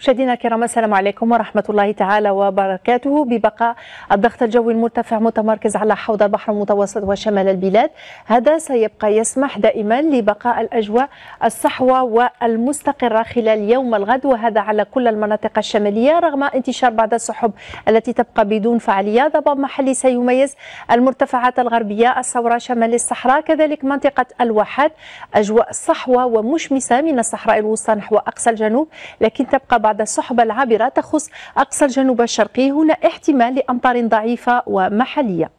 مشاهدينا الكرام السلام عليكم ورحمة الله تعالى وبركاته ببقاء الضغط الجوي المرتفع متمركز على حوض البحر المتوسط وشمال البلاد هذا سيبقى يسمح دائما لبقاء الأجواء الصحوة والمستقرة خلال يوم الغد وهذا على كل المناطق الشمالية رغم انتشار بعض السحب التي تبقى بدون فعالية ضباب محلي سيميز المرتفعات الغربية الصورة شمال الصحراء كذلك منطقة الواحات أجواء صحوة ومشمسة من الصحراء الوسطى نحو أقصى الجنوب لكن تبقى بعد السحب العابرة تخص أقصى الجنوب الشرقي هنا احتمال لأمطار ضعيفة ومحلية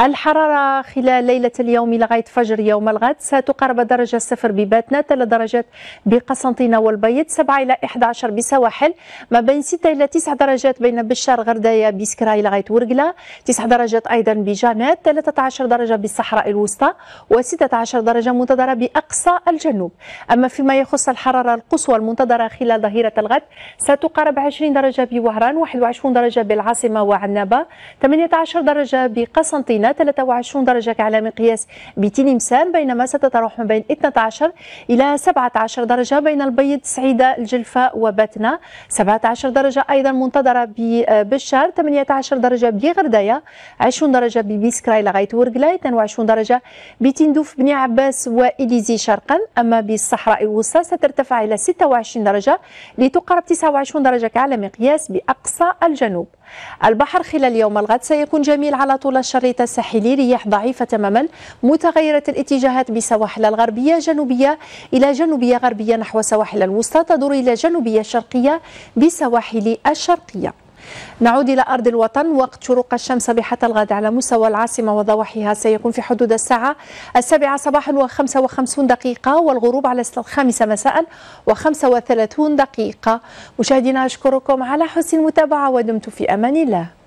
الحرارة خلال ليلة اليوم لغاية فجر يوم الغد ستقارب درجة صفر بباتنا 3 درجات بقسنطينة والبيض 7 إلى 11 بسواحل ما بين 6 إلى 9 درجات بين بشار غردية بسكراي لغاية ورقلة 9 درجات أيضا بجامات 13 درجة بالصحراء الوسطى و16 درجة منتظرة بأقصى الجنوب أما فيما يخص الحرارة القصوى المنتظرة خلال ظهيرة الغد ستقارب 20 درجة بوهران 21 درجة بالعاصمة وعنابة 18 درجة بقصر سنتينات 23 درجة على مقياس بتلمسان بينما ستتراوح ما بين 12 إلى 17 درجة بين البيض سعيدة الجلفة وباتنا 17 درجة أيضا منتظرة ببشار 18 درجة بغردية 20 درجة ببيسكراي لغاية ورقلاي 22 درجة بتندوف بني عباس وإليزي شرقا أما بالصحراء الوسطى سترتفع إلى 26 درجة لتقرب 29 درجة على مقياس بأقصى الجنوب البحر خلال يوم الغد سيكون جميل على طول الشريط الساحلي رياح ضعيفة تماما متغيرة الاتجاهات بسواحل الغربية جنوبية إلى جنوبية غربية نحو سواحل الوسطى تدور إلى جنوبية شرقية بسواحل الشرقية نعود إلى أرض الوطن وقت شروق الشمس صبيحة الغد على مستوى العاصمة وضواحيها سيكون في حدود الساعة السابعة صباحا وخمسة وخمسون دقيقة والغروب على الخامسة مساء وخمسة وثلاثون دقيقة مشاهدينا أشكركم على حسن المتابعة ودمتم في أمان الله